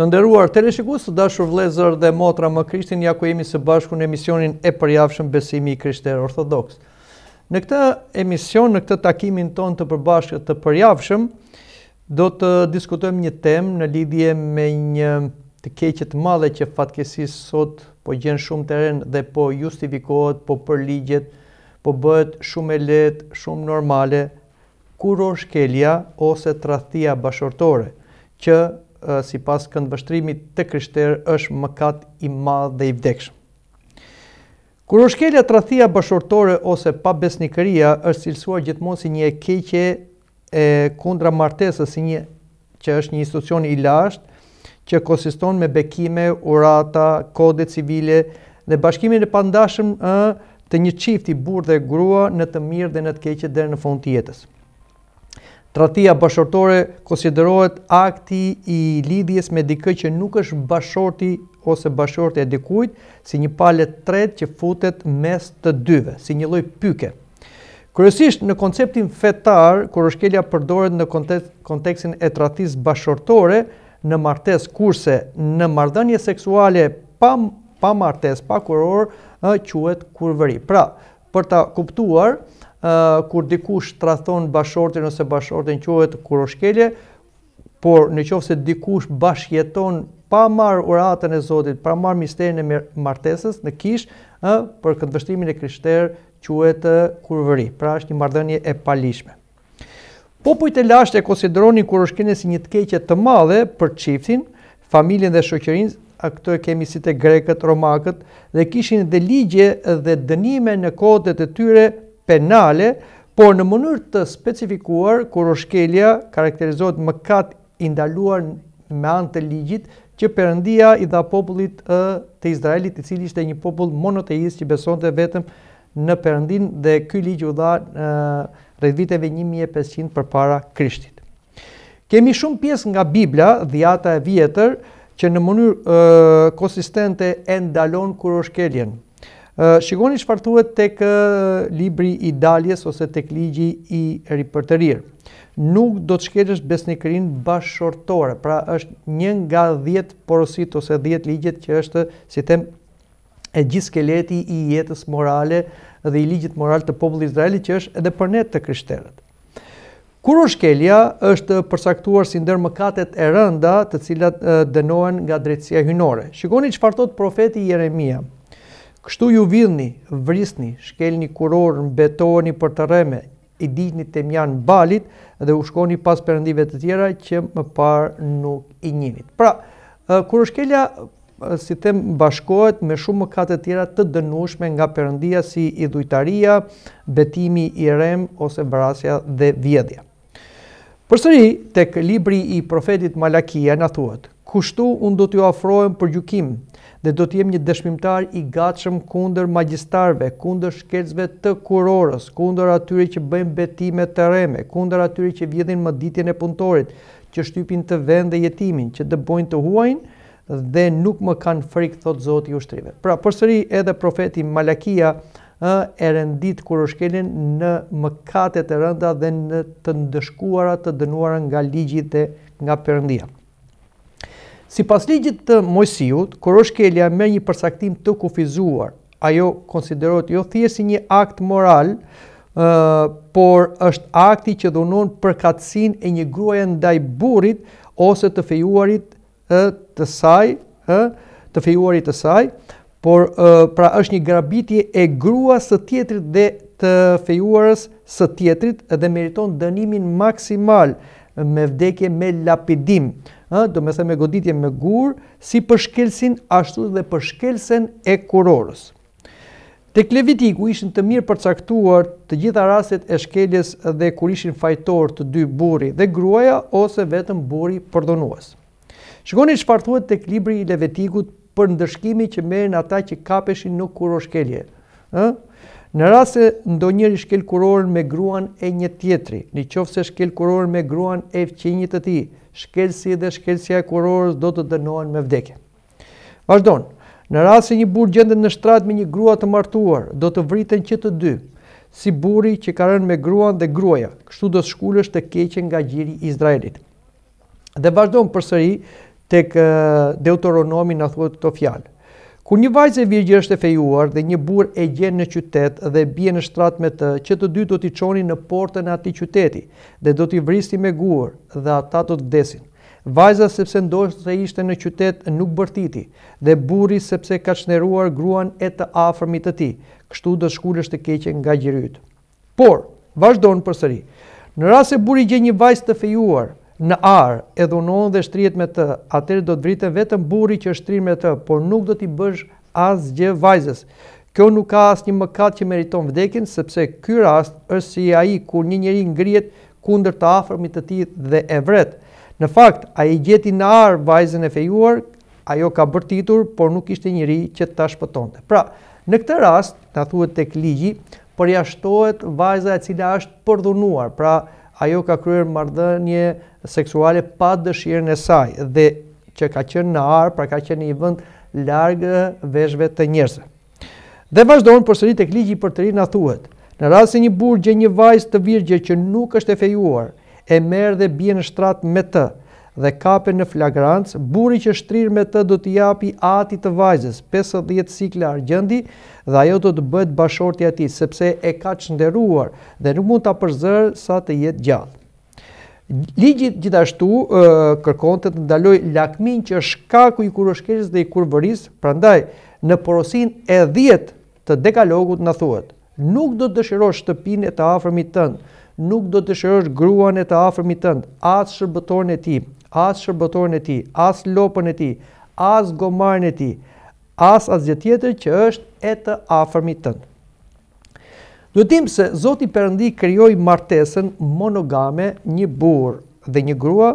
Të nderuar teleshikues, të dashur vëllezër dhe motra më Krishtin, ja ku jemi së bashku në emisionin e përjavshëm Besimi i Krishtër Orthodox. Në këtë emision, në këtë takimin ton të përbashkët të përjavshëm, do të diskutojmë një temë në lidhje me një të keqe të madhe që fatkesis sot po gjen shumë teren dhe po justifikohet, po përligjet, po bëhet shumë e lehtë, shumë normale, kurorshkelja ose tradhtia bashortore që si pas këndvështrimit të kryshterë është mëkat i madhë dhe i vdekshë. Kur është kelja të rathia bashortore ose pa besnikëria, është cilësuar gjithmonë si një keqe e kundra martesës si një që është një institucion i lashtë që konsiston me bekime, urata, kode civile dhe bashkimin e pandashëm të një qifti burë dhe grua në të mirë dhe në të keqe dhe në fund të jetës. Tratia bashortore konsiderohet akti i lidhjes me dikë që nuk është bashorti ose bashorti e dikujt, si një palë tret që futet mes të dyve, si një lloj pyke. Kryesisht në konceptin fetar, kur ushkelja përdoret në kontekstin e tratis bashortore, në martesë kurse në marrëdhënie seksuale pa pa martesë, pa kuror, ë quhet kurvëri. Pra, për ta kuptuar, kur dikush të rathon bashortin ose bashortin qohet kur por në qofë se dikush bashkjeton pa marë uratën e Zotit, pa marë misterin e martesës në kish, për këndështimin e krishter qohet kurvëri. Pra është një mardënje e palishme. Popujt e lasht e konsideroni kur si një të keqe të madhe për qiftin, familjen dhe shoqerin, a këto e kemi si të grekët, romakët, dhe kishin dhe ligje dhe dënime në kodet e tyre penale, por në mënyrë të specifikuar, kur oshkelja karakterizohet më katë indaluar me antë të ligjit, që përëndia i dha popullit të Izraelit, i cili ishte një popull monoteist që besonte vetëm në përëndin dhe ky ligj u dha rrët viteve 1500 për para krishtit. Kemi shumë pjesë nga Biblia, dhjata e vjetër, që në mënyrë konsistente e ndalon kur Shikoni që fartuhet tek libri i daljes ose tek ligji i ripërterirë. Nuk do të shkeqësh besnikërinë bashkëshortore, pra është një nga 10 porosit ose 10 ligjet që është, si them, e gjithë skeleti i jetës morale dhe i ligjit moral të popullit Izraelit që është edhe për ne të krishterët. Kur u shkelja është përsaktuar si ndër mëkatet e rënda të cilat dënohen nga drejtësia hyjnore. Shikoni çfarë thot profeti Jeremia. Kështu ju vidhni, vrisni, shkelni kurorën, betoni për të reme, i ditni të mjanë balit dhe u shkoni pas përëndive të tjera që më parë nuk i njënit. Pra, kur shkelja, si them, bashkohet me shumë më katë të tjera të dënushme nga përëndia si i betimi i rem ose vrasja dhe vjedhja. Përsëri, tek libri i profetit Malakia në thuët, kushtu unë do t'ju afrojmë për gjukim dhe do t'jem një dëshmimtar i gatshëm kunder magjistarve, kunder shkercve të kurorës, kunder atyri që bëjmë betime të reme, kunder atyri që vjedhin më ditin e punëtorit, që shtypin të vend dhe jetimin, që dëbojnë të huajnë, dhe nuk më kanë frikë, thot Zotë i ushtrive. Pra, përsëri edhe profeti Malakia e rendit kur është kelin në mëkatet e rënda dhe në të ndëshkuara të dënuara nga ligjit dhe nga përëndia. Si pas ligjit të mojësijut, kër është kelja me një përsaktim të kufizuar, ajo konsiderot jo thjesi një akt moral, por është akti që dhunon përkatsin e një gruaj ndaj burit ose të fejuarit të saj, të fejuarit të saj, por pra është një grabitje e grua së tjetrit dhe të fejuarës së tjetrit dhe meriton dënimin maksimal me vdekje me lapidim do me them me goditje me gur, si për shkelsin ashtu edhe për shkelsen e kurorës. Tek Levitiku ishin të mirë përcaktuar të gjitha rastet e shkeljes dhe kur ishin fajtor të dy burri dhe gruaja ose vetëm burri pardonues. Shikoni çfarë thuhet tek libri i Levitikut për ndëshkimin që merrin ata që kapeshin në kuror shkelje, ë? Në rast se ndonjëri shkel kurorën me gruan e një tjetri, nëse shkel kurorën me gruan e fqinjit të tij, shkelsi dhe shkelsia e kurorës do të dënohen me vdekje. Vazhdonë, në rrasë se një burë gjendën në shtratë me një grua të martuar, do të vriten që të dy, si buri që ka rënë me gruan dhe gruaja, kështu do të shkullësht të keqen nga gjiri Izraelit. Dhe vazhdojmë përsëri tek deuteronomi në thotë të fjalë. Kur një vajzë e virgjër është e fejuar dhe një bur e gjenë në qytet dhe bje në shtrat me të, që të dy do t'i qoni në portën ati qyteti dhe do t'i vristi me guër dhe ata do t'vdesin. Vajza sepse ndoshtë të ishte në qytet nuk bërtiti dhe buri sepse ka qneruar gruan e të afërmit të ti, kështu do shkullisht të keqen nga gjirytë. Por, vazhdojnë për sëri, në rrasë e buri gjenë një vajzë të fejuar në ar, e dhunon dhe shtrihet me të, atëherë do të vritë vetëm burri që shtrihet me të, por nuk do t'i bësh asgjë vajzës. Kjo nuk ka asnjë mëkat që meriton vdekjen, sepse ky rast është si ai kur një njeri ngrihet kundër të afërmit të tij dhe e vret. Në fakt, ai gjeti në ar vajzën e fejuar, ajo ka bërtitur, por nuk ishte njëri që ta shpëtonte. Pra, në këtë rast, na thuhet tek ligji, jashtohet vajza e cila është përdhunuar. Pra, ajo ka kryer marrëdhënie seksuale pa dëshirën e saj dhe që ka qenë në arë, pra ka qenë në një vend larg veshëve të njerëzve. Dhe vazhdon përsëri tek ligji për të rinë thuhet. Në rast se një burgje një vajzë të virgjë që nuk është e fejuar, e merr dhe bie në shtrat me të, dhe kape në flagrancë, buri që shtrir me të do të japi ati të vajzës 50 sikle argjëndi dhe ajo do të bëtë bashorti ati, sepse e ka qënderuar dhe nuk mund të apërzërë sa të jetë gjallë. Ligjit gjithashtu kërkon të të ndaloj lakmin që shkaku i kuroshkeshës dhe i kurvëris, prandaj në porosin e djetë të dekalogut në thuet, nuk do të dëshirosh shtëpin e të afrëmi tëndë, nuk do të shërësh gruan e të afrëmi tëndë, atë shërbëtorën e tim, as shërbëtorën e ti, as lopën e ti, as gomarën e ti, as asgjë tjetër që është e të afërmit tënd. Duhetim se Zoti Perëndi krijoi martesën monogame, një burr dhe një grua,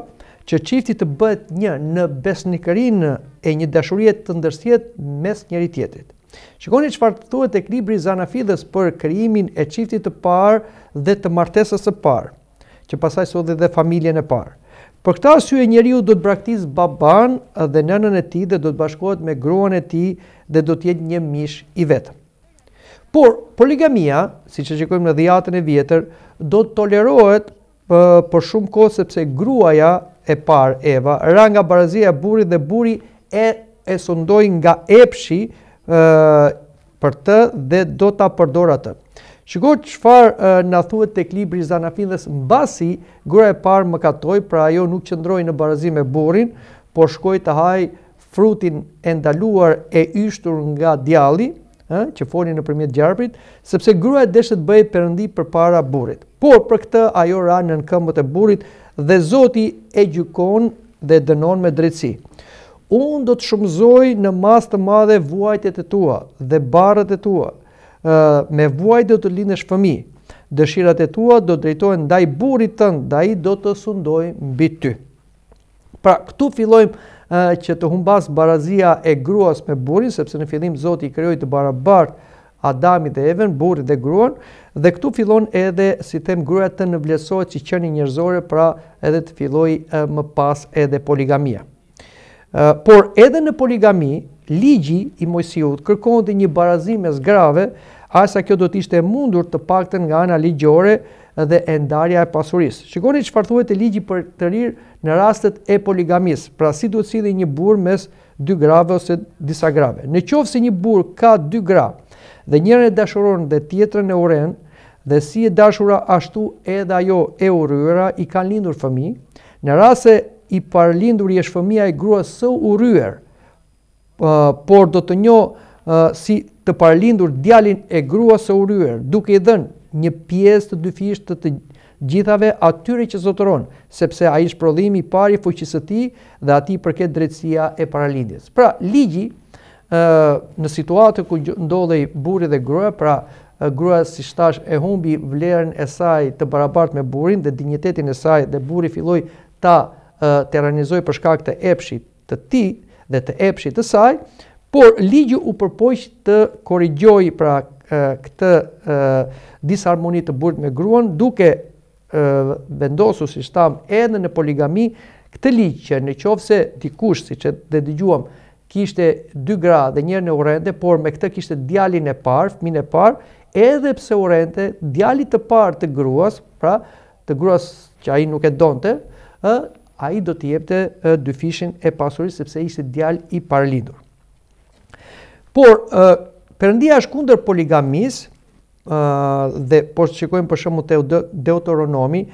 që çifti të bëhet një në besnikërinë e një dashurie të ndërsjet mes njëri tjetrit. Shikoni çfarë thuhet tek libri i Zanafidhës për krijimin e çiftit të parë dhe të martesës së parë, që pasaj sodhi dhe familjen e parë. Për këta syë e njeri ju do të braktis baban dhe nënën e ti dhe do të bashkohet me gruan e ti dhe do të jetë një mish i vetë. Por, poligamia, si që që në dhijatën e vjetër, do të tolerohet për shumë kohë sepse gruaja e par eva, rra nga barazia e buri dhe buri e, e sundoj nga epshi për të dhe do të apërdorat të. Shikoj çfarë na thuhet tek libri i Zanafindës mbasi gruaja e parë më katoi, pra ajo nuk qëndroi në barazim me burrin, por shkoi të haj frutin e ndaluar e yshtur nga djalli, ë, që foni nëpërmjet gjarprit, sepse gruaja deshte të përëndi perëndi përpara burrit. Por për këtë ajo ra në këmbët e burrit dhe Zoti e gjykon dhe dënon me drejtësi. Unë do të shumëzoj në mas të madhe vuajtet e tua dhe barët e tua, me vuaj do të lindesh fëmi. Dëshirat e tua do drejtojnë ndaj burit tënd, ndaj i do të sundoj mbi ty. Pra këtu fillojmë që të humbas barazia e gruas me burin, sepse në fillim Zoti i krijoi të barabart Adamit dhe Evën, burrin dhe gruan, dhe këtu fillon edhe si them gruaja të nëvlesohet si qenie njerëzore, pra edhe të filloi më pas edhe poligamia. Por edhe në poligami, ligji i Mojsiut kërkon të një barazim e zgrave, asa kjo do të ishte mundur të pakten nga ana ligjore dhe endarja e pasurisë. Shikoni që farthuet e ligji për të rirë në rastet e poligamis, pra si duhet si dhe një burë mes dy grave ose disa grave. Në qovë si një burë ka dy grave dhe njërën e dashuron dhe tjetërën e uren, dhe si e dashura ashtu edhe ajo e uryra i kanë lindur fëmi, në rase i parlindur i është fëmia i grua së uryrë, por do të njo si të parlindur djalin e grua së uryër, duke i dhenë një pjesë të dyfisht të të gjithave atyre që zotëron, sepse a ishë prodhimi pari fuqisë ti dhe ati përket drecësia e paralindjes. Pra, ligji në situatë ku ndodhej buri dhe grua, pra, grua si shtash e humbi vlerën e saj të barabart me burin dhe dignitetin e saj dhe buri filloj ta të për përshkak të epshit të ti, dhe të epshit të saj, por ligju u përpojsh të korigjoj pra këtë disharmoni të burt me gruan, duke vendosu si shtam edhe në poligami këtë ligjë që në qovë se dikush, si që dhe dëgjuam, kishte dy gra dhe njërë në urende, por me këtë kishte djalin e parë, fmin e parë, edhe pse urende, djalit të parë të gruas, pra të gruas që aji nuk e donte, a i do të jepte dy fishin e pasuris, sepse ishte djal i parlindur. Por, përëndia është kunder poligamis, dhe por të qikojmë për shumë të deuteronomi,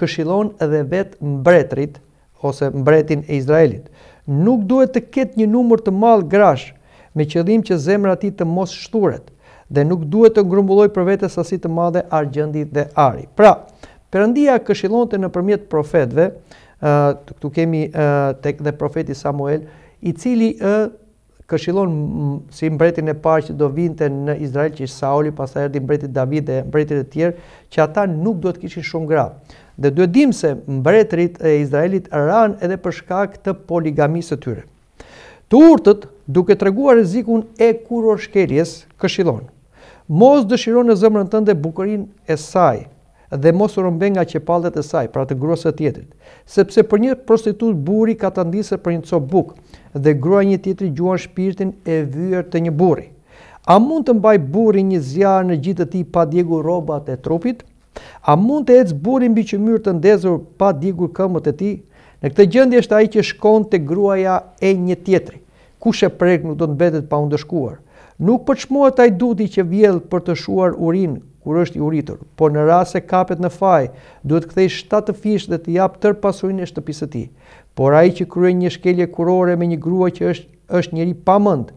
këshilon edhe vetë mbretrit, ose mbretin e Izraelit. Nuk duhet të ketë një numër të malë grash, me qëllim që zemrë ati të mos shturet, dhe nuk duhet të ngrumbulloj për vete sasit të madhe argjëndi dhe ari. Pra, përëndia këshilon të në përmjet profetve, këtu kemi tek dhe profeti Samuel, i cili këshilon si mbretin e parë që do vinte në Izrael që ishë Sauli, pas erdhi erdi mbretit David dhe mbretit e tjerë, që ata nuk do të kishin shumë gra. Dhe duhet dim se mbretrit e Izraelit ran edhe përshka këtë poligamisë së tyre. Të urtët, duke të regua rezikun e kuror shkeljes, këshilon. Mos dëshiron në zëmërën tënde bukërin e sajë, dhe mos u nga qepallet e saj, pra të gruasë së tjetrit, sepse për një prostitut burri ka të ndisë për një cop buk dhe gruaja një tjetri gjuan shpirtin e vyer të një burri. A mund të mbaj buri një zjarë në gjithë ti pa djegur rrobat e trupit? A mund të ecë burri mbi qymyr të ndezur pa digur këmbët e tij? Në këtë gjendje është ai që shkon te gruaja e një tjetri. Kush e prek nuk do të mbetet pa u Nuk përçmohet ai duti që vjedh për të shuar urinë, kur është i uritur, por në rast se kapet në faj, duhet këthej kthej 7 fish dhe të jap tër pasurinë e shtëpisë së tij. Por ai që kryen një shkelje kurore me një grua që është është njëri pa mend,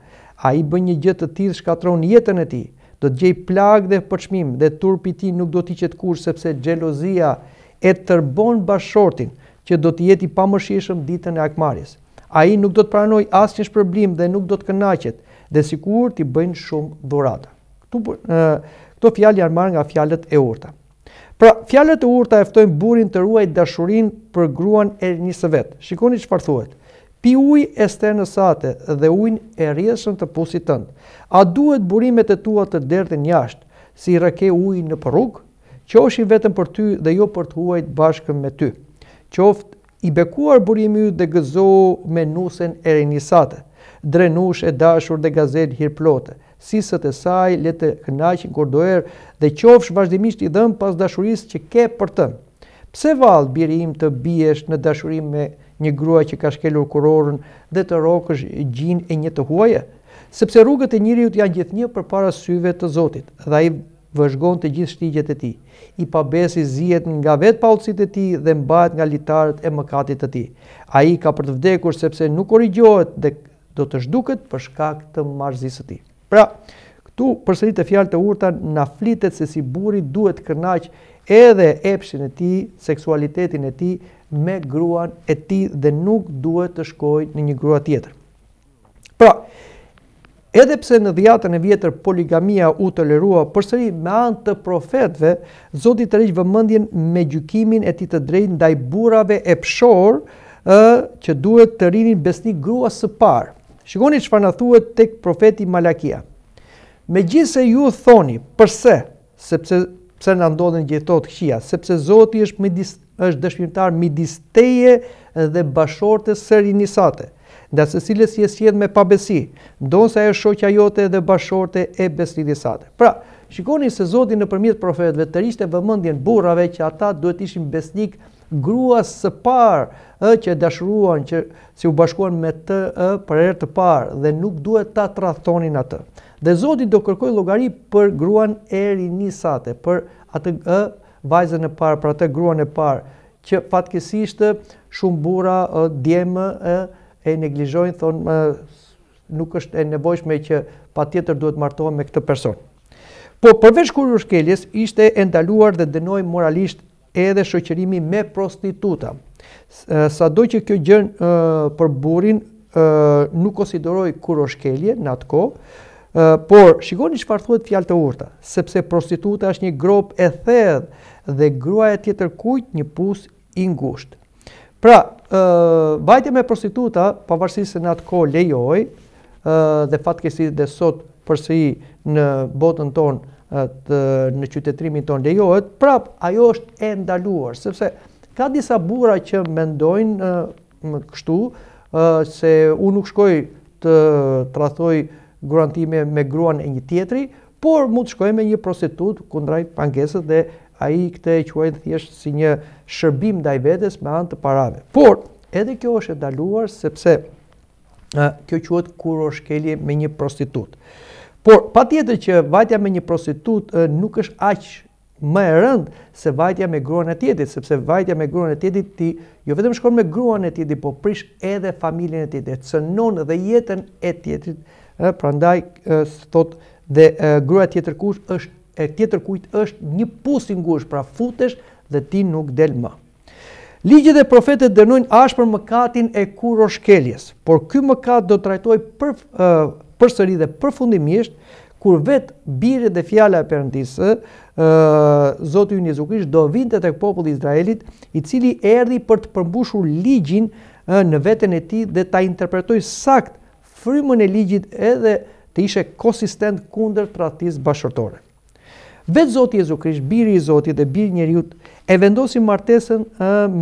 ai bën një gjë të tillë, shkatron jetën e tij. Do të gjej plagë dhe përçmim dhe turpi i tij nuk do të hiqet kurrë sepse xhelozia e tërbon bashortin që do të jetë i pamëshirshëm ditën e akmarrjes. Ai nuk do të pranoj asnjë shpërblim dhe nuk do të kënaqet, dhe sikur ti bëjnë shumë dhuratë. Ktu To fjalë janë marrë nga fjalët e urta. Pra, fjalët e urta e ftojnë burrin të ruaj dashurin për gruan e një së vet. Shikoni çfarë thuhet. Pi ujë e sate dhe ujë e rrjeshëm të pusit tënd. A duhet burimet e tua të derdhin jashtë, si rrake ujë në që Qoshi vetëm për ty dhe jo për të huajt bashkë me ty. Qoftë i bekuar burimi yt dhe gëzohu me nusen e rinisate. Drenush e dashur dhe gazel hirplote sisët e saj, le të kënaqin gordoer dhe qofsh vazhdimisht i dhëmë pas dashurisë që ke për të. Pse valë birim të biesh në dashurim me një grua që ka shkelur kurorën dhe të rokësh gjin e një të huaje? Sepse rrugët e njëri ju të janë gjithë një për para syve të zotit dhe i vëzhgon të gjithë shtigjet e ti. I pabesi zihet nga vetë paullësit e ti dhe mbahet nga litarët e mëkatit të ti. A i ka për të vdekur sepse nuk korrigjohet dhe do të zhduket për shkak të marrëzisë të tij. Pra, këtu përsërit e fjalë të urta na flitet se si burri duhet të kërnaqë edhe epshin e tij, seksualitetin e tij me gruan e tij dhe nuk duhet të shkojë në një grua tjetër. Pra, edhe pse në dhjatën e vjetër poligamia u tolerua përsëri me anë të profetëve, Zoti të rrit vëmendjen me gjykimin e tij të drejtë ndaj burrave e pshor, ë që duhet të rinin besnik grua së parë. Shikoni që fa në thuet tek profeti Malakia. Me gjithë se ju thoni, përse, sepse pëse në ndodhen gjithot këshia, sepse Zoti është, midis, është dëshmimtar midisteje dhe bashorte sërinisate, nda se cilës e jetë me pabesi, ndonë sa e shokja jote dhe bashorte e besrinisate. Pra, shikoni se Zoti në përmjet profetve të rishte vëmëndjen burave që ata duhet ishim besnikë, grua së parë ë që dashuruan që si u bashkuan me të ë për herë të parë dhe nuk duhet ta tradhtonin atë. Dhe Zoti do kërkoj llogari për gruan e Rinisate, për atë ë vajzën e parë, për atë gruan e parë që fatkesisht shumë burra djemë ë e neglizhojnë thonë ë nuk është e nevojshme që patjetër duhet martohen me këtë person. Po përveç shkeljes, ishte e ndaluar dhe dënoi moralisht edhe shoqërimi me prostituta. Sa do që kjo gjën për burin nuk konsideroj kur është kelje në atë ko, por shikoni që farëthuet fjalë të urta, sepse prostituta është një grob e thedhë dhe grua e tjetër kujt një pus i ngusht. Pra, bajtje me prostituta, pavarësi se në atë ko lejoj, dhe fatke si dhe sot përsi në botën tonë në qytetrimin tonë lejohet, prap, ajo është e ndaluar, sepse ka disa bura që mendojnë kështu, se unë nuk shkoj të trathoj gruantime me gruan e një tjetri, por mund të shkoj me një prostitut kundraj pangeset dhe a i këte e quajnë thjesht si një shërbim daj vetes me antë parave. Por, edhe kjo është e ndaluar, sepse kjo quajnë kuro shkelje me një prostitut. Por, pa tjetër që vajtja me një prostitut nuk është aqë më e rëndë se vajtja me gruan e tjetit, sepse vajtja me gruan e tjetit ti jo vetëm shkon me gruan e tjetit, po prish edhe familjen e tjetit, të sënon dhe jetën e tjetit, pra ndaj së thot dhe grua tjetër kush është, e tjetër kujt është një pusin gush, pra futesh dhe ti nuk del ma. Ligjet e profetet dënojnë ashpër mëkatin e kuror shkeljes, por këj mëkat do të trajtoj përsëri dhe përfundimisht, kur vetë birët dhe fjale e përëndisë, Zotë ju Njezukrish do vindë të të Izraelit, i cili erdi për të përmbushur ligjin në vetën e ti dhe ta interpretoj sakt frymën e ligjit edhe të ishe konsistent kunder tratis bashkërtore. Vetë Zoti Jezu Krisht, biri i Zotit dhe biri i njeriu, e vendosi martesën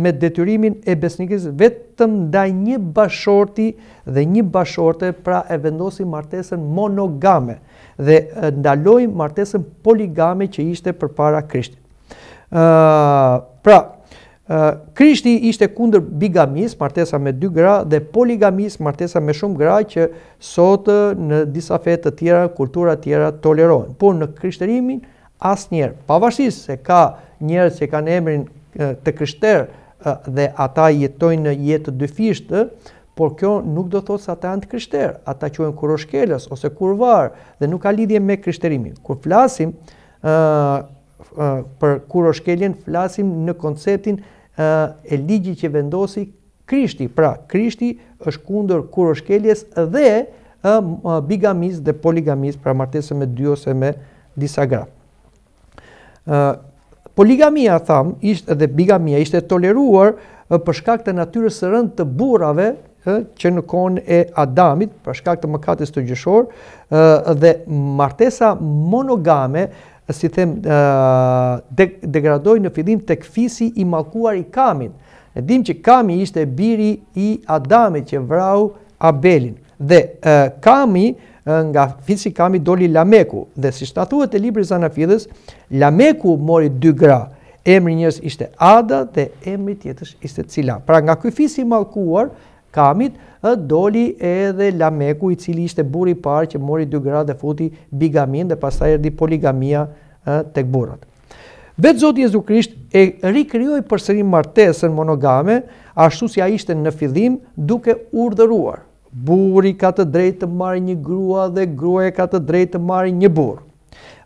me detyrimin e besnikës vetëm ndaj një bashorti dhe një bashorte, pra e vendosi martesën monogame dhe uh, ndaloi martesën poligame që ishte përpara Krishtit. Uh, pra Krishti ishte kundër bigamis, martesa me dy gra dhe poligamis, martesa me shumë gra që sot në disa fetë të tjera, kultura të tjera tolerohen. Por në krishterimin, asë njerë, pavashisë se ka njerë që kanë emrin të kryshterë dhe ata jetojnë në jetë dyfishtë, por kjo nuk do thotë se ata janë të kryshterë, ata qojnë kuroshkelës ose kurvarë dhe nuk ka lidhje me kryshterimin. Kur flasim për kur flasim në konceptin e ligji që vendosi krishti, pra krishti është kundër kuroshkeljes dhe bigamis dhe poligamis, pra martese me dy ose me disa grafë. Poligamia, thamë, ishte edhe bigamia, ishte toleruar përshkak të natyre së rënd të burave që në konë e Adamit, përshkak të mëkatis të gjëshor, dhe martesa monogame, si them, degradoj në fidim të këfisi i malkuar i kamin. E dim që kami ishte biri i Adamit që vrau Abelin. Dhe kami nga fisi kami doli Lameku, dhe si shtatuhet e libri Zanafidhës, Lameku mori dy gra, emri njës ishte Ada dhe emri tjetës ishte Cila. Pra nga këj fisi malkuar, kamit, doli edhe Lameku, i cili ishte buri parë që mori dy gra dhe futi bigamin dhe pasaj erdi poligamia të këburat. Vetë Zotë Jezu Krisht e rikrioj për sërim martesën monogame, ashtu si a ishte në fidhim duke urdëruar buri ka të drejtë të marrë një grua dhe gruaja ka të drejtë të marrë një burr.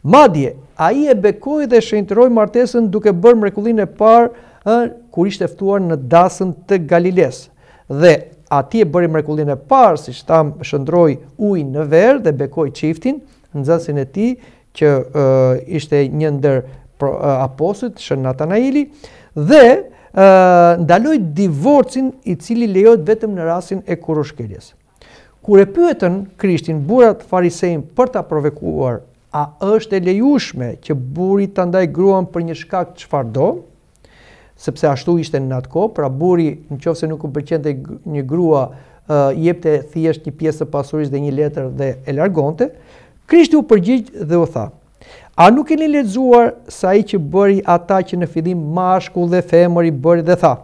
Madje ai e bekoi dhe shenjtëroi martesën duke bërë mrekullinë e parë kur ishte ftuar në dasën të Galiles. Dhe ti e bëri mrekullinë e parë, si tham, shëndroi ujin në verë dhe bekoi çiftin, zasin e tij që ë, ishte një ndër aposit, Shën Natanaeli, dhe ë, ndaloi divorcin i cili lejohet vetëm në rastin e kurushkeljesë. Kur e pyetën Krishtin burrat farisein për ta provokuar, a është e lejushme që burri ta ndaj gruan për një shkak çfarë do? Sepse ashtu ishte në atë kohë, pra burri nëse nuk u pëlqente një grua, uh, jepte thjesht një pjesë të pasurisë dhe një letër dhe e largonte. Krishti u përgjigj dhe u tha: A nuk e keni lexuar se ai që bëri ata që në fillim mashku dhe femër i bëri dhe tha: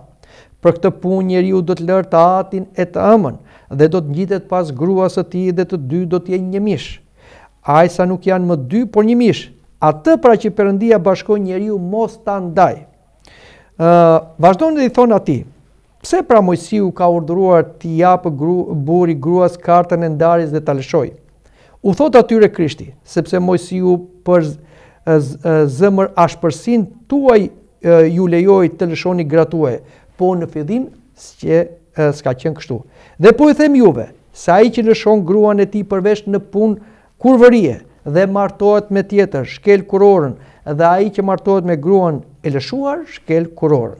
Për këtë punë njeriu do të lërë të atin e të ëmën, dhe do të ngjitet pas gruas së tij dhe të dy do të jenë një mish. Ajsa nuk janë më dy, por një mish. Atë pra që Perëndia bashkon njeriu mos ta ndaj. Ë, uh, vazhdon dhe i thon atij, pse pra Mojsiu ka urdhëruar të jap gru, buri gruas kartën e ndarjes dhe ta lëshoj? U thot atyre Krishti, sepse Mojsiu për zëmër ashpërsin tuaj ju lejoj të lëshoni gratuaj, po në fillim s'që edhe s'ka qenë kështu. Dhe po i them juve, sa i që lëshon gruan e ti përvesht në pun kurvërie dhe martohet me tjetër, shkel kurorën, dhe a i që martohet me gruan e lëshuar, shkel kurorën.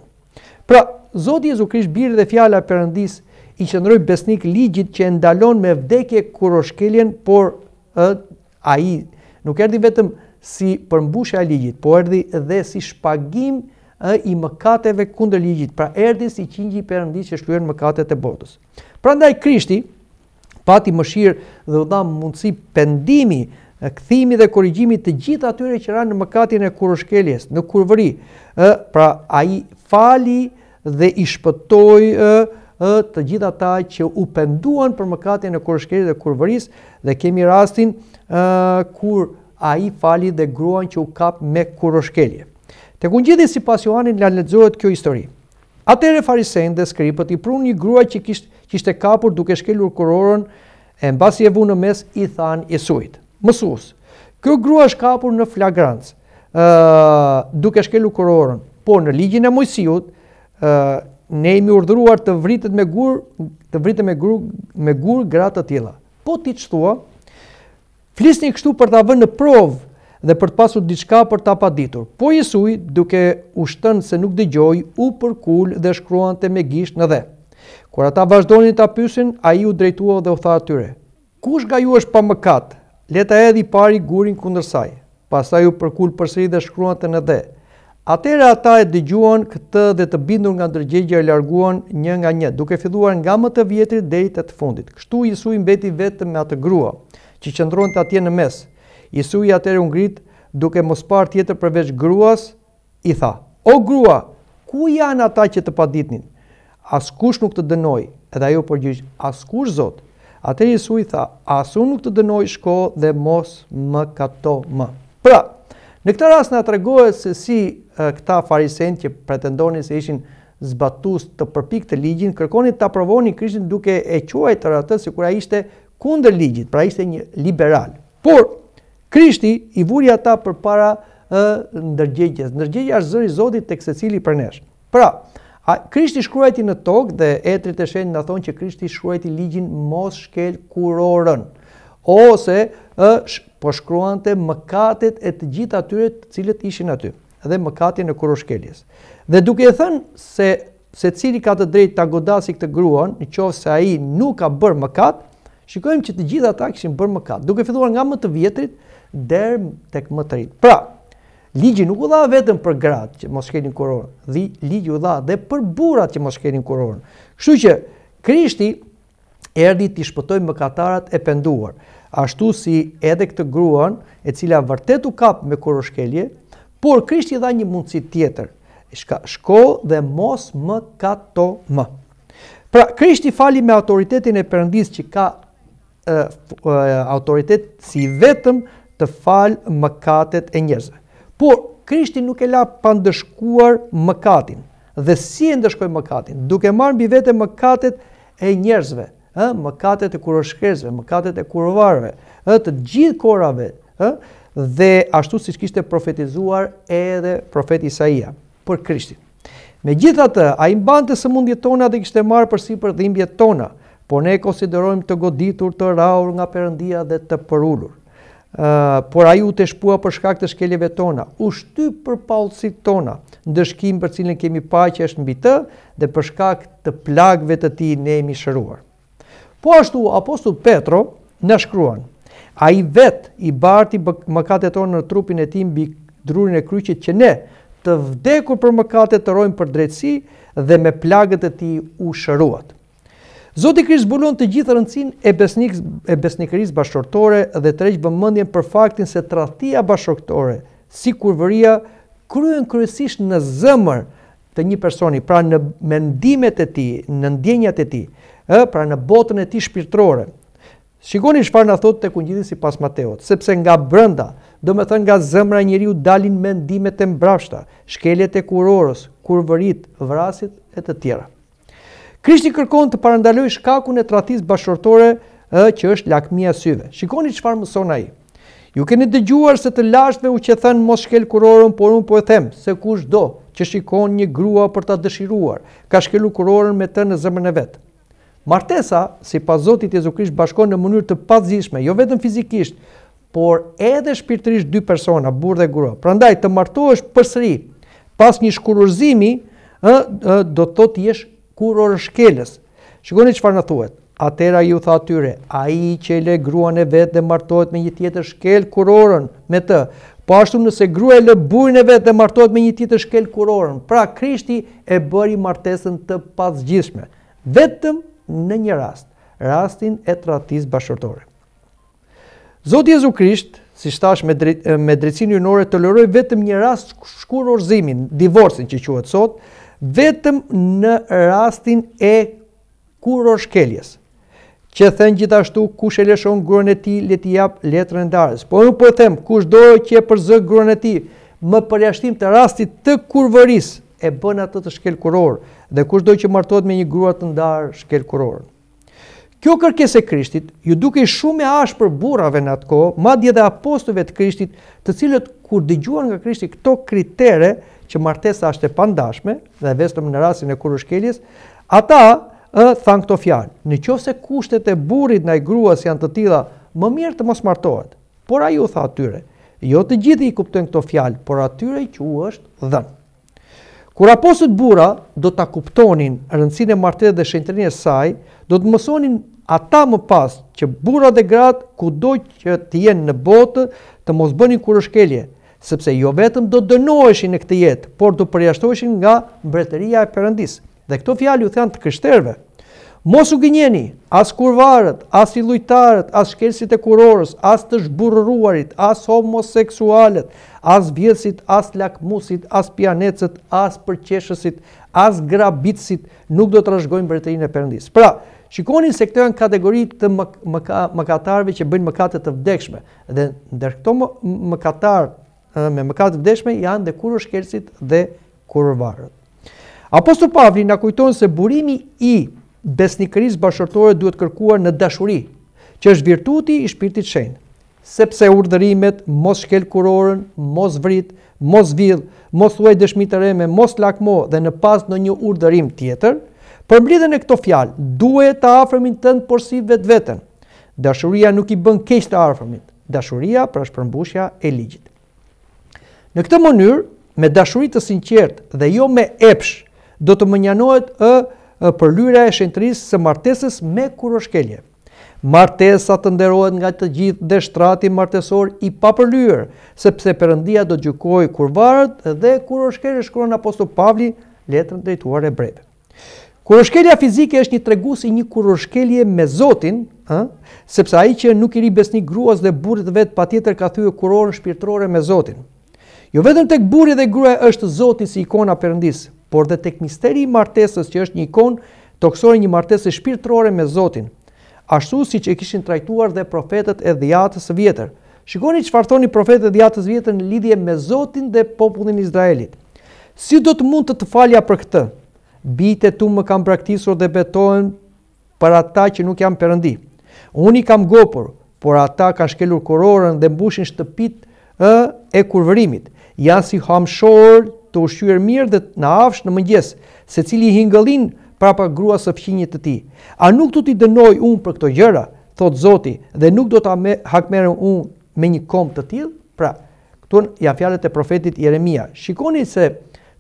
Pra, Zotë Jezu Krisht birë dhe fjala përëndis i qëndroj besnik ligjit që e ndalon me vdekje kuroshkeljen, por e, a i nuk erdi vetëm si përmbusha ligjit, por erdi dhe si shpagim i mëkateve kundër ligjit. Pra erdhi si qingji i që shluen mëkatet e botës. Prandaj Krishti pati mëshirë dhe u dha mundësi pendimi, kthimi dhe korrigjimi të gjithë atyre që ranë në mëkatin e kuroshkeljes në kurvëri. Ë pra ai fali dhe i shpëtoi ë të gjithë ata që u penduan për mëkatin e kuroshkeljes dhe kurvëris dhe kemi rastin ë kur ai fali dhe gruan që u kap me kuroshkelje Të këngjidi si pas Johanin la ledzohet kjo histori. Atere farisejnë dhe skripët i prun një grua që kishte kapur duke shkelur kororën e në basi e vunë në mes i than Jesuit. Mësus, kjo grua shkapur në flagrantës duke shkelur kororën, por në ligjin e mojësijut ne imi urdhruar të vritët me gur të vritët me gur gratë të tjela. Po ti qëtua, flisni kështu për të avë në provë dhe për të pasur diçka për ta paditur. Po Jesui, duke ushtën se nuk dëgjoi, u përkul dhe shkruante me gishtë në dhë. Kur ata vazhdonin ta a ai u drejtua dhe u tha atyre: Kush ga ju është pa mëkat? Le ta hedhë i pari gurin kundër saj. Pastaj u përkul përsëri dhe shkruante në dhë. Atëherë ata e dëgjuan këtë dhe të bindur nga ndërgjegjja e larguan një nga një, duke filluar nga më të vjetrit deri te të fundit. Kështu Jezusi mbeti vetëm me atë grua, që qëndronte atje në mes. Jesu i atërë ungrit duke mos parë tjetër përveç gruas, i tha, o grua, ku janë ata që të paditnin? As kush nuk të dënoj, edhe ajo përgjysh, as kush zot? Atërë Jesu i tha, as unë nuk të dënoj shko dhe mos më kato më. Pra, në këta ras në atërgojë se si këta farisen që pretendoni se ishin zbatus të përpik të ligjin, kërkonit të aprovoni Krishtin duke e quaj të ratë se kura ishte kunder ligjit, pra ishte një liberal. Por, Krishti i vuri ata për para ndërgjegjes. Ndërgjegja është zëri zodit të kse cili për nesh. Pra, Krishti shkruajti në tokë dhe etrit të shenjë në thonë që Krishti shkruajti ligjin mos shkel kurorën, ose po shkruante mëkatit e të gjitha atyre të cilët ishin aty, dhe mëkatin e kuror shkeljes. Dhe duke e thënë se se cili ka të drejt të agodasi këtë gruan, në qovë se aji nuk ka bërë mëkat, shikojmë që të gjitha ta këshin bërë mëkat. Duke fiduar nga më të vjetrit, dherë të këmë të rritë. Pra, ligjë nuk u dha vetëm për gratë që mos shkenin kurorën, dhe ligjë u dha dhe për burat që mos shkenin kurorën. Kështu që, krishti erdi të shpëtoj më katarat e penduar, ashtu si edhe këtë gruan e cila vërtet u kapë me kurorë shkelje, por krishti dha një mundësi tjetër, shka shko dhe mos më kato më. Pra, krishti fali me autoritetin e përëndis që ka autoritet si vetëm të falë mëkatet e njerëzve. Por, Krishti nuk e la pandëshkuar mëkatin, dhe si e ndëshkoj mëkatin, duke marrë mbi vete mëkatet e njerëzve, ë, mëkatet e kuroshkërzve, mëkatet e kurovarëve, ë, të gjithë korave, ë, dhe ashtu si kishte profetizuar edhe profeti Isaia për Krishtin. Me gjitha të, a imban të së mundje tona dhe kishte marë përsi për dhimbje tona, por ne e konsiderojmë të goditur të raur nga përëndia dhe të përullur por a ju të shpua për shkak të shkeljeve tona, u shty për palësit tona, dëshkim për cilën kemi pa që është mbi të, dhe për shkak të plagve të ti ne emi shëruar. Po ashtu, apostu Petro në shkruan, a i vet i barti mëkatet tonë në trupin e ti mbi drurin e kryqit që ne të vdekur për mëkatet të rojmë për drejtësi dhe me plagët e ti u shëruat. Zoti Krisht zbulon të gjithë rëndësinë e besnikës e besnikërisë bashkëtorë dhe tërheq vëmendjen për faktin se tradhtia bashkëtorë, si kurvëria, kryen kryesisht në zemër të një personi, pra në mendimet e tij, në ndjenjat e tij, ë, pra në botën e tij shpirtërore. Shikoni çfarë na thotë tek ungjilli sipas Mateut, sepse nga brenda, do të thënë nga zemra e njeriu dalin mendimet e mbrapshta, shkeljet e kurorës, kurvërit, vrasit e të tjera. Krishti kërkon të parandaloj shkakun e tradhtisë bashkëtorë ë që është lakmia e syve. Shikoni çfarë mëson ai. Ju keni dëgjuar se të lashtve u që thënë mos shkel kurorën, por unë po e them se kush do që shikon një grua për ta dëshiruar, ka shkelu kurorën me të në zemrën e vet. Martesa, si pas Zotit Jezu Krisht bashkon në mënyrë të pazhishme, jo vetëm fizikisht, por edhe shpirtërisht dy persona, burr dhe grua. Prandaj të martohesh përsëri pas një shkurorëzimi, ë do të thotë ti jesh kur orë shkeles. Shikoni që farë në thuet, atera ju tha atyre, a i që le grua e vetë dhe martohet me një tjetër shkel kur orën me të, po ashtu nëse grua e le bujë e vetë dhe martohet me një tjetër shkel kur orën, pra krishti e bëri martesën të pas gjithme, vetëm në një rast, rastin e tratis bashkërtore. Zotë Jezu Krisht, si shtash me, drejt, me drejtsin të lëroj vetëm një rast shkur divorcin që quatë sot vetëm në rastin e kur shkeljes. Që thënë gjithashtu kush e leshon gruën e ti leti jap letrën e ndarës. Po unë po them kush do që e përzë gruën e ti më përjashtim të rastit të kurvëris e bën atë të shkel kuror dhe kush do që martohet me një grua të ndarë shkel kuror. Kjo kërkesë e Krishtit ju dukej shumë e ashpër burrave në atë ma madje edhe apostujve të Krishtit, të cilët kur dëgjuan nga Krishti këto kritere, që martesa është e pandashme dhe vetëm në rastin e kurushkeljes, ata ë thanë këto fjalë. Në qoftë se kushtet e burrit ndaj gruas janë të tilla, më mirë të mos martohet. Por ai u tha atyre, jo të gjithë i kuptojnë këto fjalë, por atyre që u është dhën. Kur aposët burra do ta kuptonin rëndësinë e martesës dhe shëndetërinë e saj, do të mësonin ata më pas që burrat e gratë kudo që të jenë në botë të mos bënin kurushkelje, sepse jo vetëm do dënoheshin në këtë jetë, por do përjashtoheshin nga mbretëria e Perëndis. Dhe këto fjalë u thanë të krishterëve. Mos u gënjeni as kurvarët, as i lujtarët, as shkelësit e kurorës, as të zhburruarit, as homoseksualet, as vjesit, as lakmusit, as pianecët, as përqeshësit, as grabitësit, nuk do të rashgojnë mbretërinë e Perëndis. Pra, Shikonin se këto janë kategori të mëkatarve që bëjnë mëkatet të vdekshme. Dhe ndër këto mëkatarë me mëkat vdeshme janë dhe kurë shkelësit dhe kurë varët. Apostol Pavli në kujtonë se burimi i besnikëris bashkërtore duhet kërkuar në dashuri, që është virtuti i shpirtit shenë, sepse urdërimet, mos shkel kurorën, mos vrit, mos vill, mos luaj dëshmitë reme, mos lakmo dhe në pas në një urdërim tjetër, për mblidhën e këto fjalë, duhet të afrëmin të në porsi vetë vetën. Dashuria nuk i bën keq të afrëmin, dashuria për është përmbushja e ligjit. Në këtë mënyrë, me dashurit të sinqert dhe jo me epsh, do të më e, e përlyra e shentrisë së martesës me kuroshkelje. Martesa të nderohet nga të gjithë dhe shtrati martesor i papërlyrë, sepse përëndia do gjukoj kur varët dhe kuroshkelje shkronë shkruan apostol Pavli letrën drejtuar e breve. Kuroshkelja fizike është një tregus i një kuroshkelje me Zotin, sepse a i që nuk i ri besni gruas dhe burit vetë pa tjetër ka thyë kurorën shpirtrore me Zotin. Jo vetëm tek burri dhe gruaja është Zoti si ikona perëndis, por edhe tek misteri i martesës që është një ikon toksore një martese shpirtërore me Zotin, ashtu siç e kishin trajtuar dhe profetët e dhjatës së vjetër. Shikoni çfarë thonin profetët e dhjatës së vjetër në lidhje me Zotin dhe popullin e Izraelit. Si do të mund të të falja për këtë? Bitë tu më kanë praktisur dhe betohen për ata që nuk janë perëndi. Unë i kam gopur, por ata kanë shkelur kurorën dhe mbushin shtëpitë e kurvërimit ja si hamshor të ushqyer mirë dhe në afsh në mëngjes, secili i hingëllin prapa gruas së fqinjit të tij. A nuk do t'i dënoj unë për këto gjëra? thot Zoti, dhe nuk do ta me, hakmerën unë me një kom të tillë. Pra, këtu janë fjalët e profetit Jeremia. Shikoni se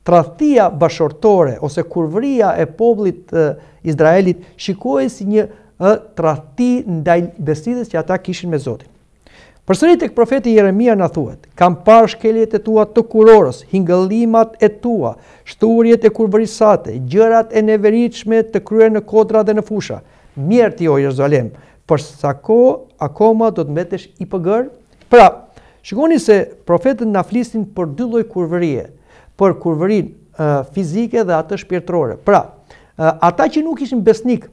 tradhtia bashortore ose kurvëria e popullit Izraelit shikoni si një uh, tradhti ndaj besimit që ata kishin me Zotin. Përsërit e kë profeti Jeremia në thuet, kam par shkeljet e tua të kurorës, hingëllimat e tua, shturjet e kurvërisate, gjërat e neveritshme të kryer në kodra dhe në fusha. Mjerë ti o Jerzalem, për ko akoma do të mbetesh i pëgër? Pra, shikoni se profetën në flistin për dy loj kurvërie, për kurvërin fizike dhe atë shpirtrore. Pra, ata që nuk ishin besnikë,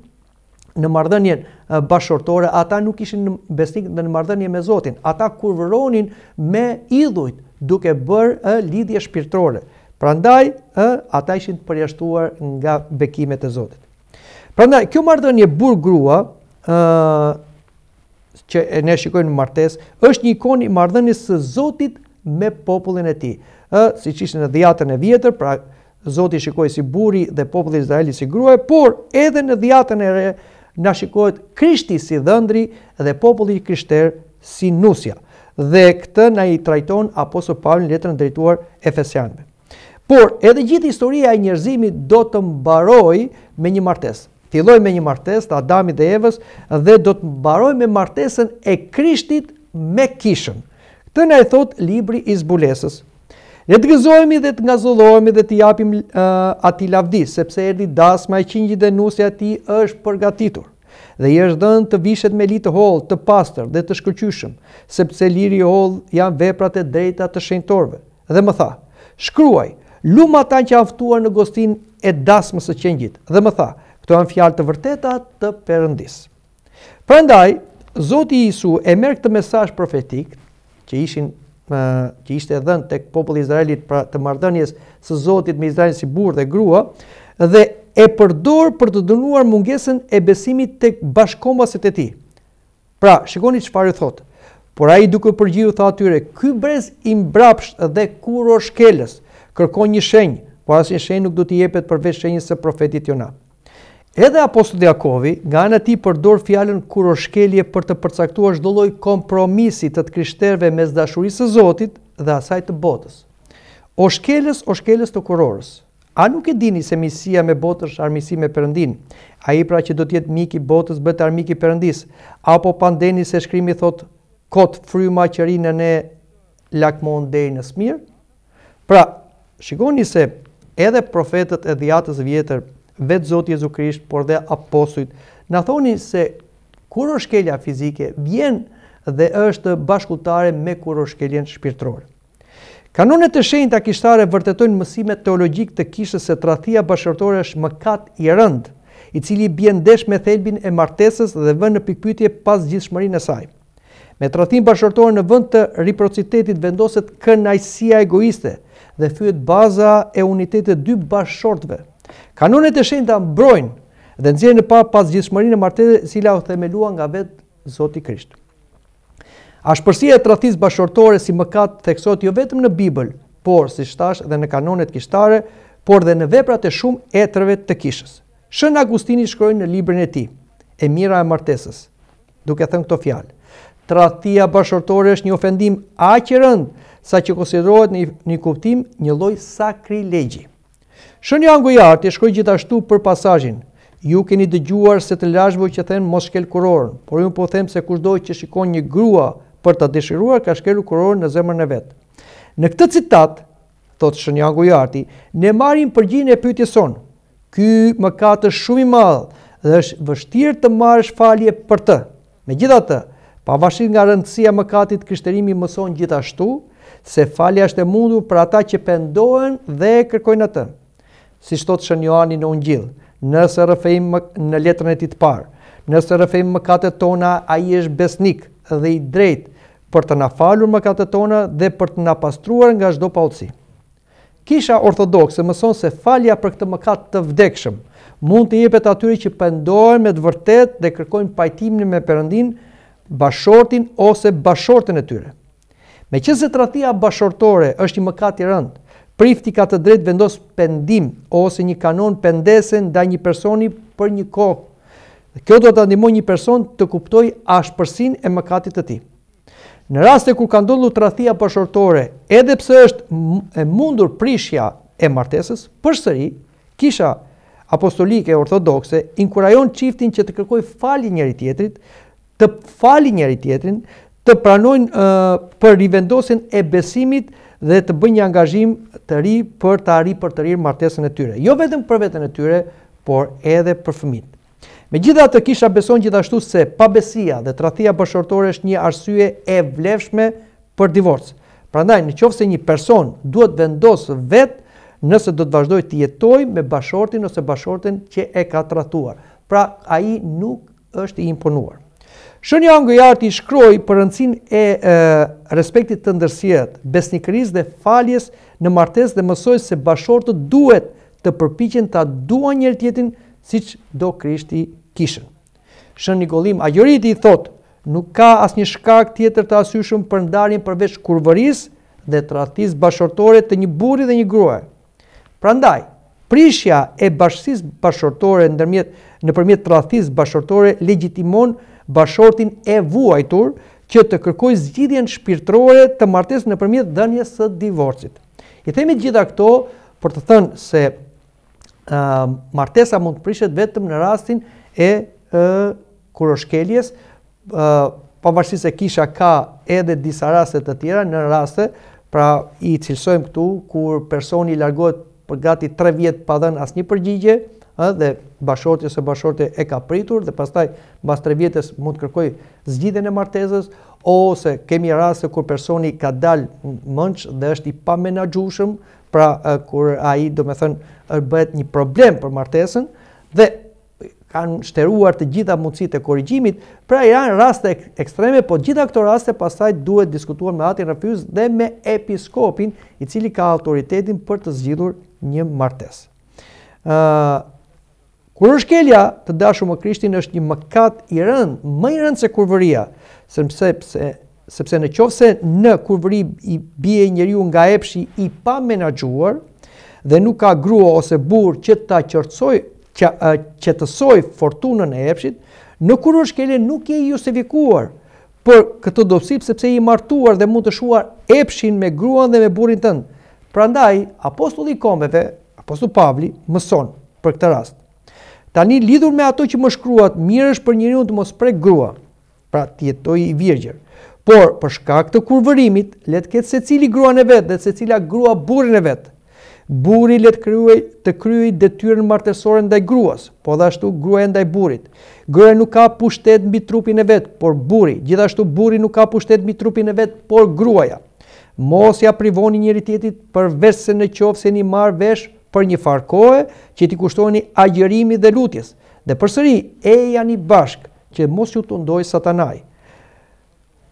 në mardhënje bashortore, ata nuk ishin në besnik dhe në mardhënje me Zotin. Ata kurvëronin me idhujt duke bërë e, lidhje shpirtrore. Pra ndaj, e, ata ishin përjashtuar nga bekimet e Zotit. Pra ndaj, kjo mardhënje grua, e, që e ne shikojnë në martes, është një ikon i mardhënjës së Zotit me popullin e ti. E, si që ishën e dhjatën e vjetër, pra Zoti shikoi si buri dhe popullin Izraelit si gruaj, por edhe në dhjatën e re, na shikohet Krishti si dhëndri dhe populli i si nusja. Dhe këtë na i trajton apostull Paul në letrën drejtuar Efesianëve. Por edhe gjithë historia e njerëzimit do të mbarojë me një martesë. Filloi me një martesë të Adamit dhe Evës dhe do të mbaroj me martesën e Krishtit me Kishën. Këtë na e thot libri i zbulesës. Dhe të gëzojmi dhe të ngazullojmi dhe të japim ati lavdis, sepse erdi dasma e qingjit dhe nusja ti është përgatitur. Dhe i është dënë të vishet me litë holë, të pastër dhe të shkëqyshëm, sepse liri holë janë veprat e drejta të shenjtorve. Dhe më tha, shkruaj, luma ta që aftuar në gostin e dasmës së qingjit. Dhe më tha, këto janë fjalë të vërteta të përëndis. Përëndaj, Zoti Isu e merë këtë mesaj profetik, që ishin që ishte e dhënë tek populli i Izraelit pra të marrëdhënies së Zotit me Izraelit si burë dhe grua dhe e përdor për të dënuar mungesën e besimit tek bashkombaset e tij. Pra, shikoni çfarë i thotë. Por ai duke përgjigjur tha atyre, "Ky brez i mbrapsht dhe kurrë shkeles, kërkon një shenjë, por asnjë shenjë nuk do t'i jepet përveç shenjës së profetit Jonah." Edhe Apostol Jakovi, nga në ti përdor fjallën o shkelje për të përcaktuar shdolloj kompromisit të të krishterve me dashurisë të zotit dhe asaj të botës. O shkeles, o shkeles të kurorës. A nuk e dini se misia me botës është armisi me përëndin? A i pra që do tjetë miki botës bëtë armiki përëndis? Apo pandeni se shkrimi thotë kotë fryma që rinë në ne lakmon dhe në smirë? Pra, shikoni se edhe profetët e dhjatës vjetër vetë Zotë Jezu Krisht, por dhe apostujt. Në thoni se kur është kelja fizike, vjen dhe është bashkutare me kur është keljen Kanonet e shenjë të kishtare vërtetojnë mësime teologjik të kishës se trathia bashkërtore është mëkat i rëndë, i cili bjen desh me thelbin e martesës dhe vën në pikpytje pas gjithë shmërin e saj. Me trathin bashkërtore në vënd të riprocitetit vendoset kënajsia egoiste dhe fyët baza e unitetet dy bashkërtve, Kanonet e shenjta mbrojnë dhe nxjerrin në pas gjithëshmërinë e martesës, e cila u themelua nga vet Zoti Krisht. Ashpërsia e tradhtisë bashkëtorë si mëkat theksohet jo vetëm në Bibël, por si shtash dhe në kanonet kishtare, por dhe në veprat e shumë etrëve të kishës. Shën Agustini shkrojnë në librin e ti, e mira e martesës, duke thënë këto fjalë. Tratia bashkëtorë është një ofendim aqërënd sa që konsiderohet një, një kuptim një loj sakri Shën Jangu Jarti shkoj gjithashtu për pasajin, ju keni dëgjuar se të lashbo që thenë mos shkel kurorën, por ju po them se kushdoj që shikon një grua për të dëshiruar ka shkelu kurorën në zemër në vetë. Në këtë citat, thotë Shën Jangu ne marim përgjin e sonë, ky më katë shumë i madhë dhe është vështirë të marrësh falje për të. Me gjitha të, pa nga rëndësia më katit kështerimi mëson gjithashtu, se falja është e mundur për ata që pendohen dhe kërkojnë atë si shtot shënjoani në ungjil, nëse rëfejmë në letrën e ti të parë, nëse rëfejmë më kate tona, a i është besnik dhe i drejt për të na falur më kate tona dhe për të na pastruar nga shdo paotësi. Kisha ortodoxe mëson se falja për këtë më kate të vdekshëm, mund të jepet atyri që pëndojnë me të vërtet dhe kërkojnë pajtimin me përëndin bashortin ose bashortin e tyre. Me që se bashortore është një më i rëndë, Prifti ka të drejtë vendos pendim ose një kanon pendese da një personi për një kohë. Kjo do të animoj një person të kuptoj ashpërsin e mëkatit të ti. Në raste ku ka ndullu të rathia përshortore, edhe pse është e mundur prishja e martesës, për sëri, kisha apostolike e orthodoxe, inkurajon qiftin që të kërkoj fali njëri tjetrit, të fali njëri tjetrin, të pranojnë për rivendosin e besimit dhe të bëjnë një angazhim të ri për të arritur për të rirë martesën e tyre, jo vetëm për veten e tyre, por edhe për fëmijët. Megjithatë, kisha beson gjithashtu se pabesia dhe tradhia bashkëtorë është një arsye e vlefshme për divorc. Prandaj, nëse një person duhet vendos vetë, nëse do të vazhdoj të jetoj me bashortin ose bashorten që e ka tradhuar, pra ai nuk është i imponuar. Shën nga jarti shkroj për rëndësin e, e respektit të ndërsjet, besnikëris dhe faljes në martes dhe mësoj se bashortët duhet të përpikjen të dua njërë tjetin si që do krishti kishën. Shën një gollim, a i thot, nuk ka as një shkak tjetër të asyshëm për ndarjen përveç kurvëris dhe të ratis bashortore të një buri dhe një gruaj. Pra ndaj, prishja e bashkësis bashortore në përmjet të ratis bashortore legjitimon nështë bashortin e vuajtur që të kërkoj zgjidhjen shpirtrore të martes në përmjet dënje së divorcit. I themi gjitha këto për të thënë se martesa mund të prishet vetëm në rastin e kuroshkeljes, pa vashti se kisha ka edhe disa rastet të tjera në raste, pra i cilsojmë këtu kur personi largohet për gati tre vjetë pa dhenë asë një përgjigje, dhe bashorti ose bashorti e ka pritur dhe pastaj mbas 3 vjetës mund të kërkoj zgjidhjen e martesës ose kemi raste kur personi ka dal mënç dhe është i pamenaxhueshëm, pra kur ai domethën bëhet një problem për martesën dhe kanë shteruar të gjitha mundësitë e korrigjimit, pra janë raste ekstreme, por gjitha këto raste pastaj duhet diskutuar me atin rrëfyes dhe me episkopin i cili ka autoritetin për të zgjidhur një martesë. ë Kur është kelja, të dashu më krishtin është një mëkat i rënd, më i rënd se kurvëria, sepse, sepse në qovë se në kurvëri i bje njëriu nga epshi i pa menagjuar, dhe nuk ka grua ose burë që ta qërtsoj, që, që të soj fortunën e epshit, në kur është nuk je justifikuar për këtë dopsip, sepse i martuar dhe mund të shuar epshin me gruan dhe me burin tënë. Prandaj, apostulli kombeve, apostulli Pavli, mëson për këtë rastë. Tani lidhur me ato që më shkruat, mirë është për njëri unë të mos prek grua, pra të jetojë i virgjër. Por, për shkak të kurvërimit, letë ketë se cili grua në vetë dhe se cila grua burrin e vetë. Buri letë kryuaj të kryuaj detyrën martësore ndaj gruas, po dhe ashtu gruaja ndaj burit. Gruaja nuk ka pushtet mbi trupin e vetë, por buri. Gjithashtu buri nuk ka pushtet mbi trupin e vetë, por gruaja. Mos ja privoni njëri tjetit për vesë se në qovë se marr vesh veshë, për një farkohe që t'i kushtoni agjërimi dhe lutjes, dhe përsëri e janë bashkë që mos ju të ndojë satanaj,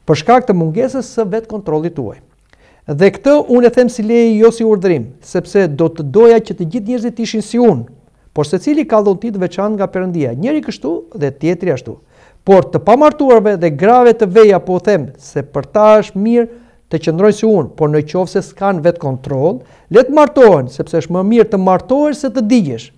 për shkak të mungesës së vetë kontrollit tuaj. Dhe këtë unë e them si leje jo si urdhërim, sepse do të doja që të gjithë njerëzit ishin si unë, por secili ka dhonti të veçantë nga Perëndia, njëri kështu dhe tjetri ashtu. Por të pamartuarve dhe grave të veja po them se për ta është mirë të qëndrojnë si unë, por në qovë se s'kanë vetë kontrol, letë martohen, sepse është më mirë të martohen se të digjesh.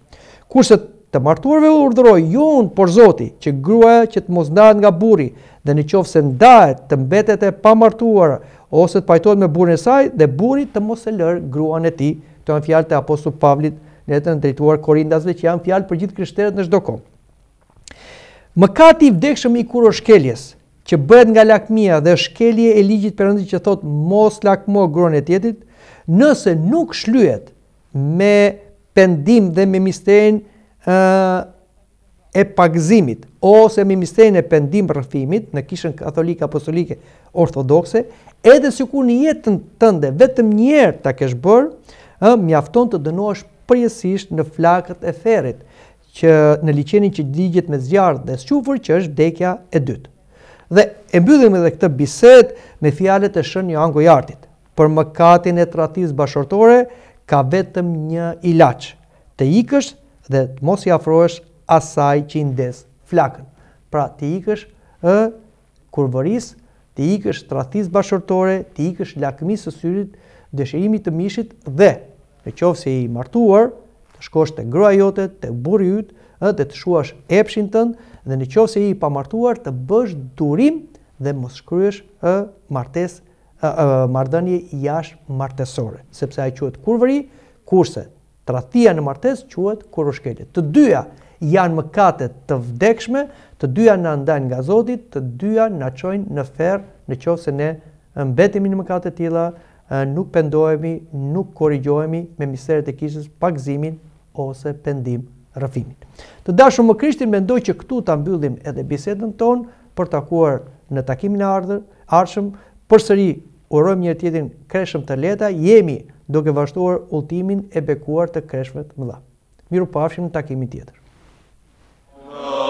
Kurse të martuarve urdhëroj, jo unë, por zoti, që gruaja që të mos ndajet nga buri, dhe në qovë se ndajet të mbetet e pa martuar, ose të pajtojt me burin e saj, dhe burit të mos e lërë gruan e ti, të janë fjallë të apostu Pavlit, në të në drejtuar Korindasve, që janë fjallë për gjithë kryshterët në shdo kom. Më kati vdekshëm i kur shkeljes, që bëhet nga lakmia dhe shkelje e ligjit përëndit që thot mos lakmo gronë e tjetit, nëse nuk shlujet me pendim dhe me misterin e pakzimit, ose me misterin e pendim rëfimit, në kishën katholika, apostolike, orthodoxe, edhe si ku një jetën tënde, vetëm njerë të keshë bërë, mi mjafton të dënoash përjesisht në flakët e ferit, që në liqenin që digjet me zjarë dhe shufër që është dekja e dytë dhe e mbyllim edhe këtë bisedë me fjalët e Shën Joan Gojartit. Për mëkatin e tradhtisë bashortore, ka vetëm një ilaç, të ikësh dhe të mos i afrohesh asaj që i ndes flakën. Pra të ikësh ë kurvëris, të ikësh tradhtisë bashortore, të ikësh lakmisë së syrit, dëshirimit të mishit dhe në qovë se i martuar, të shkosh te gruaja jote, te yt, ë të të shuash epshin tënd dhe në qovë se i pamartuar të bësh durim dhe mos shkryesh ë martesë ë marrëdhënie jashtë martesore, sepse ai quhet kurvëri, kurse tradhtia në martesë quhet kurushkelë. Të dyja janë mëkate të vdekshme, të dyja na ndajnë nga Zoti, të dyja na çojnë në ferr, në qovë se ne mbetemi në mëkate të tilla nuk pendohemi, nuk korrigjohemi me misterin e kishës pa gëzimin ose pendim rëfimin. Të dashur më Krishtin mendoj që këtu ta mbyllim edhe bisedën tonë për takuar në takimin e ardhshëm. Arshëm, përsëri urojmë një tjetin kreshëm të leta, jemi duke vazhduar ultimin e bekuar të kreshëve të dha. Miru pafshim në takimin tjetër. Oh